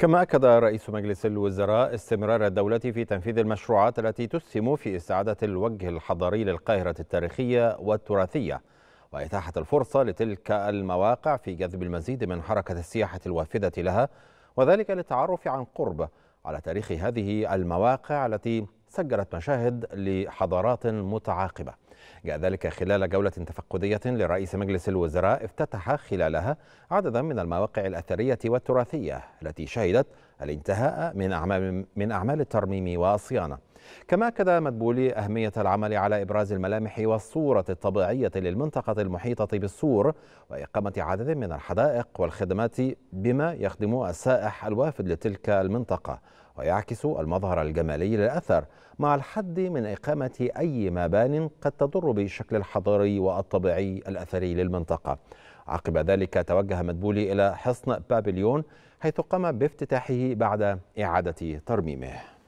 كما أكد رئيس مجلس الوزراء استمرار الدولة في تنفيذ المشروعات التي تسهم في استعادة الوجه الحضاري للقاهرة التاريخية والتراثية وإتاحة الفرصة لتلك المواقع في جذب المزيد من حركة السياحة الوافدة لها وذلك للتعرف عن قرب على تاريخ هذه المواقع التي سجلت مشاهد لحضارات متعاقبة جاء ذلك خلال جولة تفقدية لرئيس مجلس الوزراء افتتح خلالها عددا من المواقع الأثرية والتراثية التي شهدت الانتهاء من أعمال, من أعمال الترميم والصيانة كما أكد مدبولي أهمية العمل على إبراز الملامح والصورة الطبيعية للمنطقة المحيطة بالسور وإقامة عدد من الحدائق والخدمات بما يخدم السائح الوافد لتلك المنطقة ويعكس المظهر الجمالي للأثر مع الحد من إقامة أي مبان قد تضر بالشكل الحضري والطبيعي الأثري للمنطقة عقب ذلك توجه مدبولي إلى حصن بابليون حيث قام بافتتاحه بعد إعادة ترميمه